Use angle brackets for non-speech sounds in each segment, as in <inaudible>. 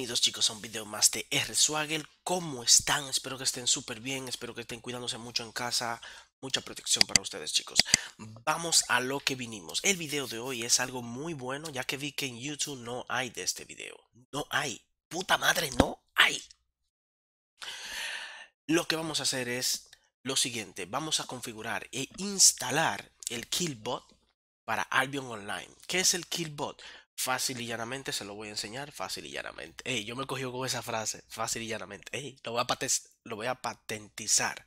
Bienvenidos chicos a un video más de R swaggle ¿Cómo están? Espero que estén súper bien. Espero que estén cuidándose mucho en casa. Mucha protección para ustedes chicos. Vamos a lo que vinimos. El video de hoy es algo muy bueno ya que vi que en YouTube no hay de este video. No hay. Puta madre, no hay. Lo que vamos a hacer es lo siguiente. Vamos a configurar e instalar el Killbot para Albion Online. ¿Qué es el Killbot? Fácil y llanamente se lo voy a enseñar, fácil y llanamente. Ey, yo me cogido con esa frase, fácil y llanamente. Ey, lo voy a, lo voy a patentizar,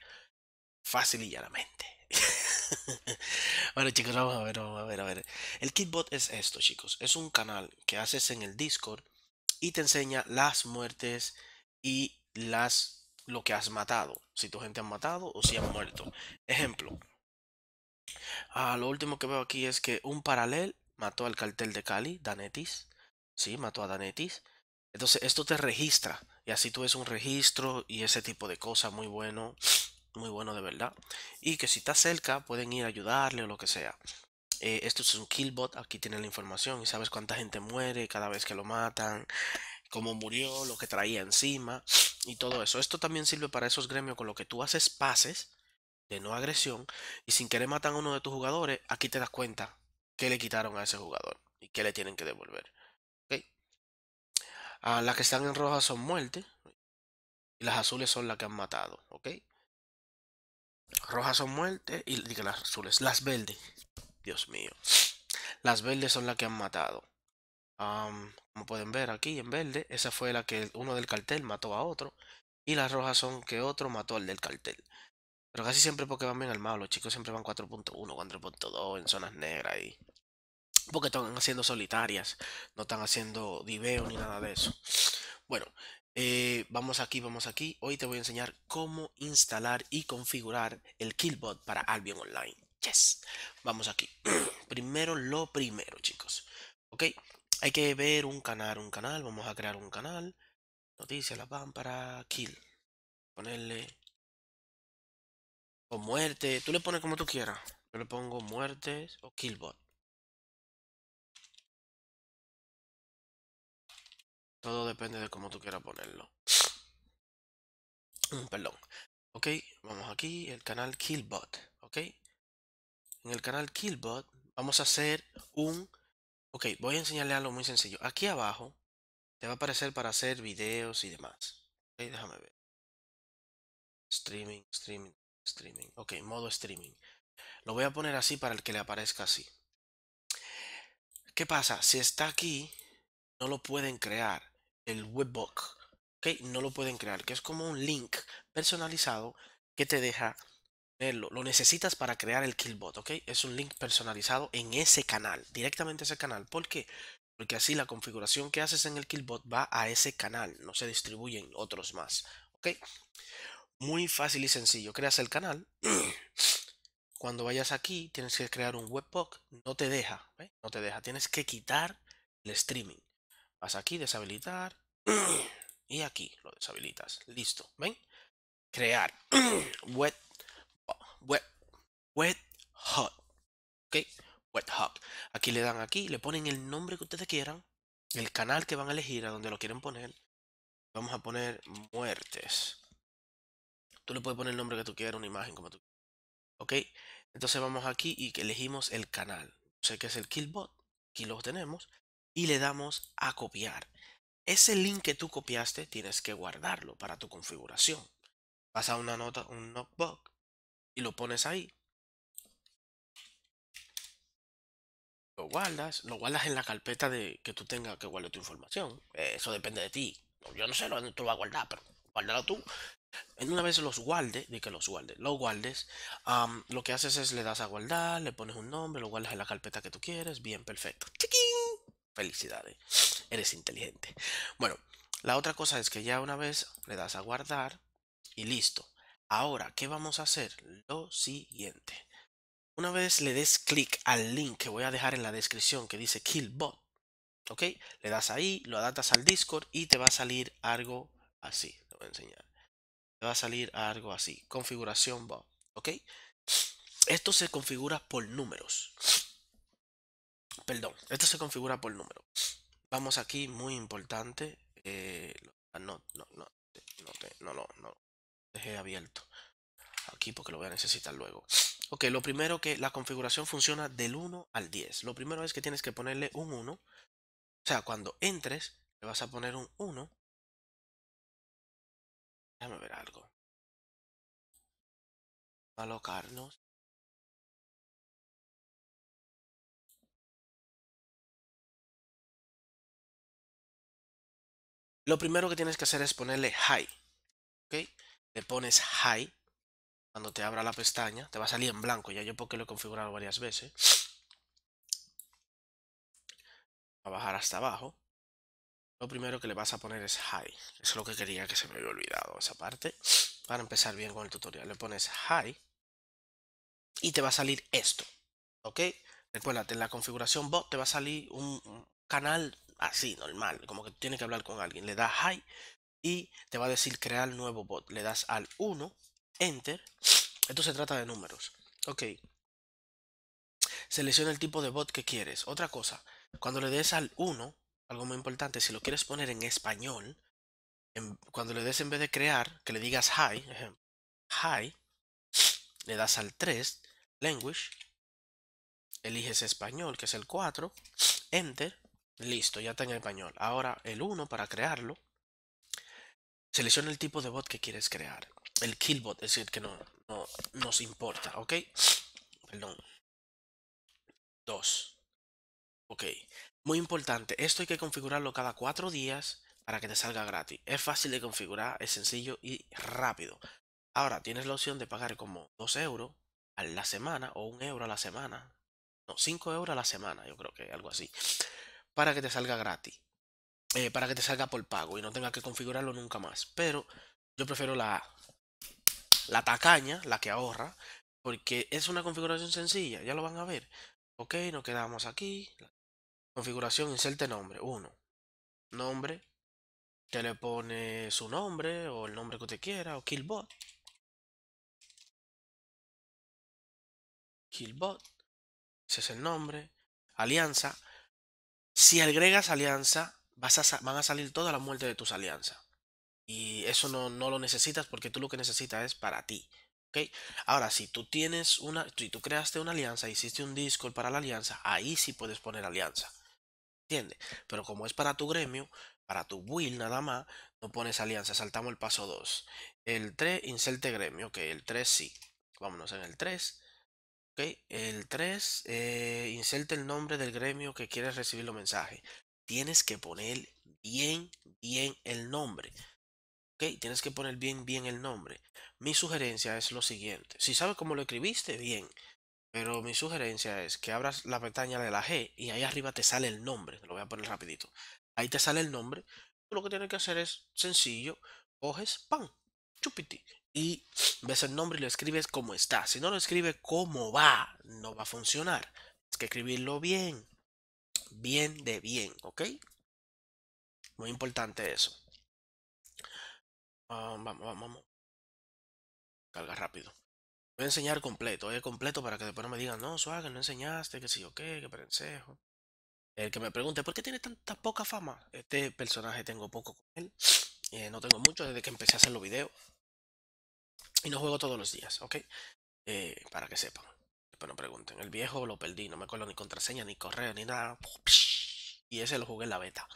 fácil y llanamente. <laughs> bueno, chicos, vamos a ver, vamos a ver, a ver. El Kitbot es esto, chicos. Es un canal que haces en el Discord y te enseña las muertes y las lo que has matado. Si tu gente ha matado o si han muerto. Ejemplo. Ah, lo último que veo aquí es que un paralel mató al cartel de Cali, Danetis. Sí, mató a Danetis. Entonces, esto te registra. Y así tú ves un registro y ese tipo de cosas. Muy bueno. <sniffs> Muy bueno de verdad. Y que si estás cerca, pueden ir a ayudarle o lo que sea. Eh, esto es un killbot. Aquí tiene la información. Y sabes cuánta gente muere cada vez que lo matan. Cómo murió, lo que traía encima. <sniffs> Y todo eso. Esto también sirve para esos gremios con lo que tú haces pases de no agresión. Y sin querer matan a uno de tus jugadores. Aquí te das cuenta qué le quitaron a ese jugador y qué le tienen que devolver. ¿Okay? Ah, las que están en roja son muertes y las azules son las que han matado. Okay. Rojas son muertes y las azules, las verdes. Dios mío. Las verdes son las que han matado. como pueden ver aquí en verde, esa fue la que uno del cartel mató a otro. Y las rojas son que otro mató al del cartel. Pero casi siempre porque van bien armado. Los chicos siempre van 4.1, 4.2 en zonas negras y. Porque están haciendo solitarias. No están haciendo diveo ni nada de eso. Bueno, eh, vamos aquí, vamos aquí. Hoy te voy a enseñar cómo instalar y configurar el Killbot para Albion Online. Yes. Vamos aquí. <clears throat> primero lo primero, chicos. Ok. Hay que ver un canal, un canal. Vamos a crear un canal. Noticias, la van para Kill. Ponerle o muerte. Tú le pones como tú quieras. Yo le pongo muertes o killbot. Todo depende de cómo tú quieras ponerlo. <sniffs> Perdón. Ok, vamos aquí, el canal Killbot. Ok. En el canal Killbot vamos a hacer un... Ok, voy a enseñarle algo muy sencillo. Aquí abajo te va a aparecer para hacer videos y demás. Ok, déjame ver. Streaming, streaming. Streaming. Ok, modo streaming. Lo voy a poner así para el que le aparezca así. ¿Qué pasa? Si está aquí, no lo pueden crear. El webbook. Ok, no lo pueden crear. Que es como un link personalizado que te deja eh, Lo necesitas para crear el killbot. Ok, es un link personalizado en ese canal. Directamente ese canal. ¿Por qué? Porque así la configuración que haces en el killbot va a ese canal. No se distribuyen otros más. Ok. Muy fácil y sencillo. Creas el canal. <clears throat> Cuando vayas aquí, tienes que crear un webhook No te deja. No te deja. Tienes que quitar el streaming. Vas aquí, deshabilitar. <clears throat> Y aquí lo deshabilitas. Listo. ¿Ven? Crear <clears throat> web, web, web hot. ¿Ok? Web hot. Aquí le dan aquí, le ponen el nombre que ustedes quieran, el canal que van a elegir, a donde lo quieren poner. Vamos a poner muertes. Tú le puedes poner el nombre que tú quieras, una imagen como tú quieras. ¿Ok? Entonces vamos aquí y elegimos el canal. Sé que es el Killbot. Aquí lo tenemos. Y le damos a copiar. Ese link que tú copiaste tienes que guardarlo para tu configuración. Vas a una nota, un notebook y lo pones ahí. Lo guardas, lo guardas en la carpeta de que tú tengas que guardar tu información. Eso depende de ti. Yo no sé tú lo vas a guardar, pero guárdalo tú. En una vez los guardes, de que los guardes, los guardes, lo que haces es le das a guardar, le pones un nombre, lo guardas en la carpeta que tú quieres, bien, perfecto. ¡Chiquín! Felicidades, eres inteligente. Bueno, la otra cosa es que ya una vez le das a guardar y listo. Ahora, ¿qué vamos a hacer? Lo siguiente. Una vez le des clic al link que voy a dejar en la descripción que dice Killbot, ¿ok? Le das ahí, lo adaptas al Discord y te va a salir algo así. Te voy a enseñar va a salir algo así. Configuración Bob. ¿Ok? Esto se configura por números. Perdón, esto se configura por números, Vamos aquí, muy importante. Eh, ah, no, no, no, no, no, no, no, dejé abierto aquí porque lo voy a necesitar luego. Ok, lo primero que la configuración funciona del 1 al 10. Lo primero es que tienes que ponerle un 1. O sea, cuando entres, le vas a poner un 1 Déjame ver algo. Alocarnos. Lo primero que tienes que hacer es ponerle high. Le pones high. Cuando te abra la pestaña, te va a salir en blanco. Ya yo porque lo he configurado varias veces. Va a bajar hasta abajo. Lo primero que le vas a poner es high. Eso es lo que quería que se me hubiera olvidado esa parte. Para empezar bien con el tutorial, le pones high y te va a salir esto. ¿Ok? recuerda en la configuración bot te va a salir un canal así, normal, como que tiene que hablar con alguien. Le das high y te va a decir crear nuevo bot. Le das al 1, enter. Esto se trata de números. Ok. Selecciona el tipo de bot que quieres. Otra cosa, cuando le des al 1, algo muy importante, si lo quieres poner en español, cuando le des en vez de crear, que le digas hi, hi, le das al 3, language, eliges español, que es el 4, enter, listo, ya está en español. Ahora el 1 para crearlo, selecciona el tipo de bot que quieres crear. El killbot, es decir, que no, no nos importa, ¿ok? Perdón. 2. Ok. Muy importante, esto hay que configurarlo cada cuatro días para que te salga gratis. Es fácil de configurar, es sencillo y rápido. Ahora tienes la opción de pagar como 2 euros a la semana o 1 euro a la semana. No, 5 euros a la semana, yo creo que algo así. Para que te salga gratis. Eh, para que te salga por pago y no tengas que configurarlo nunca más. Pero yo prefiero la, la tacaña, la que ahorra, porque es una configuración sencilla, ya lo van a ver. Ok, nos quedamos aquí, Configuración, inserte nombre. 1. Nombre. Te le pone su nombre o el nombre que te quiera o Killbot. Killbot. Ese es el nombre. Alianza. Si agregas alianza, vas van a salir todas las muertes de tus alianzas. Y eso no, no, lo necesitas porque tú lo que necesitas es para ti. ¿okay? Ahora, si tú tienes una, si tú creaste una alianza, hiciste un Discord para la alianza, ahí sí puedes poner alianza. ¿Entiendes? Pero como es para tu gremio, para tu build nada más, no pones alianza, saltamos el paso 2. El 3, inserte gremio, ok, el 3 sí. Vámonos en el 3. Ok, el 3, eh, inserte el nombre del gremio que quieres recibir los mensajes. Tienes que poner bien, bien el nombre. Ok, tienes que poner bien, bien el nombre. Mi sugerencia es lo siguiente. Si sabes cómo lo escribiste, bien. Pero mi sugerencia es que abras la pestaña de la G y ahí arriba te sale el nombre. Te lo voy a poner rapidito. Ahí te sale el nombre. Tú lo que tienes que hacer es sencillo. Coges pan, chupiti. Y <sniffs> ves el nombre y lo escribes como está. Si no lo escribes como va, no va a funcionar. Es que escribirlo bien. Bien de bien, ¿ok? Muy importante eso. Ah, vamos, vamos, vamos. Carga rápido. Voy a enseñar completo, eh, completo para que después no me digan, no, suave, no enseñaste, que sí o qué qué, que prensejo. El que me pregunte, ¿por qué tiene tanta poca fama? Este personaje tengo poco con él. <sniffs> Eh, no tengo mucho desde que empecé a hacer los videos. Y no juego todos los días, ¿ok? Eh, para que sepan. Después no pregunten. El viejo lo perdí, no me acuerdo ni contraseña, ni correo, ni nada. <sniffs> Y ese lo jugué en la beta.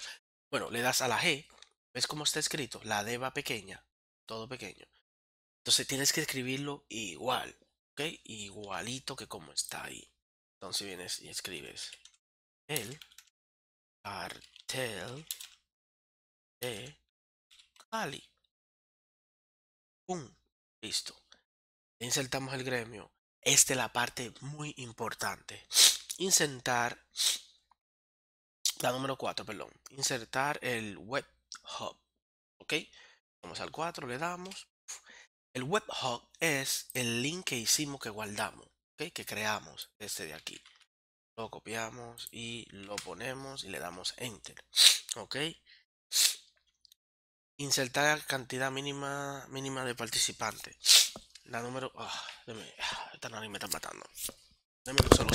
Bueno, le das a la G. ¿Ves cómo está escrito? La D pequeña. Todo pequeño. Entonces tienes que escribirlo igual, ¿ok? Igualito que como está ahí. Entonces vienes y escribes el cartel de Cali. ¡Pum! Listo. Insertamos el gremio. Esta es la parte muy importante. Insertar la número 4, perdón. Insertar el web hub. ¿Ok? Vamos al 4, le damos. El webhook es el link que hicimos que guardamos, ¿okay? que creamos, este de aquí. Lo copiamos y lo ponemos y le damos enter. ¿Ok? Insertar cantidad mínima, mínima de participantes. La número... Ah, ah, esta me está matando. solo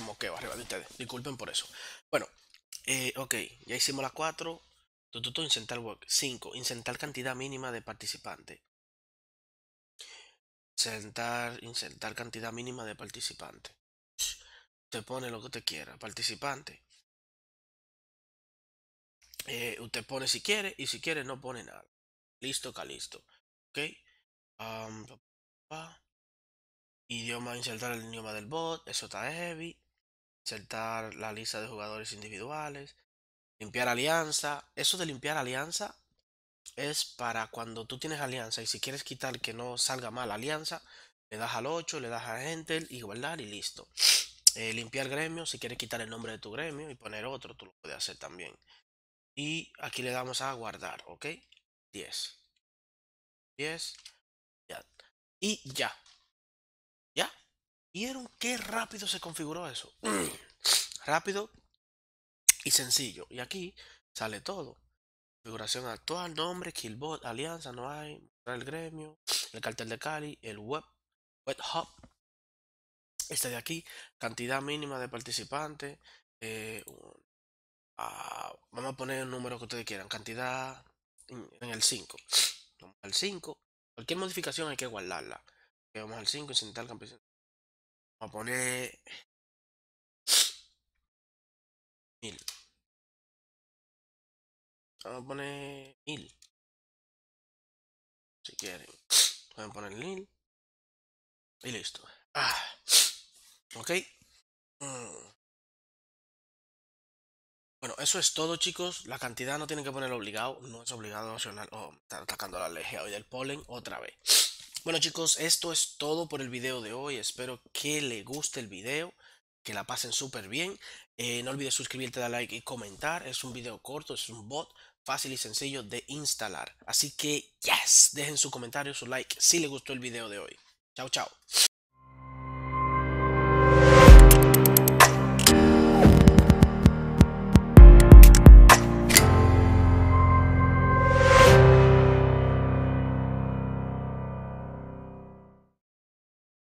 moqueo arriba de ustedes. Disculpen por eso. Bueno, eh, ok, ya hicimos la 4. Tututu, incentar work. 5. Incentar cantidad mínima de participantes. Incentar, incentar cantidad mínima de participantes. te pone lo que te quiera. Participante. Eh, usted pone si quiere y si quiere no pone nada. Listo, calisto. Ok. Um, idioma, insertar el idioma del bot. Eso está heavy insertar la lista de jugadores individuales, limpiar alianza. Eso de limpiar alianza es para cuando tú tienes alianza y si quieres quitar que no salga mal alianza, le das al 8, le das a Enter, igualdad y listo. Eh, limpiar gremio, si quieres quitar el nombre de tu gremio y poner otro, tú lo puedes hacer también. Y aquí le damos a guardar, ¿ok? 10. 10. Ya. Y ya, ¿Vieron qué rápido se configuró eso? <clears throat> rápido y sencillo. Y aquí sale todo. Configuración actual, nombre, killbot, alianza, no hay, el gremio, el cartel de Cali, el web, web hub. Este de aquí, cantidad mínima de participantes. Eh, ah, vamos a poner el número que ustedes quieran. Cantidad en, el 5. Vamos al 5. Cualquier modificación hay que guardarla. Vamos al 5, y sentar campeón Vamos a poner... Mil. Vamos a poner mil. Si quieren. Pueden poner mil. Y listo. Ah. Ok. Mm. Bueno, eso es todo, chicos. La cantidad no tienen que poner obligado. No es obligado opcional Oh, están atacando la leje hoy del polen otra vez. Bueno chicos, esto es todo por el video de hoy. Espero que le guste el video, que la pasen súper bien. Eh, no olvides suscribirte, dar like y comentar. Es un video corto, es un bot fácil y sencillo de instalar. Así que, yes, dejen su comentario, su like si les gustó el video de hoy. Chao, chao.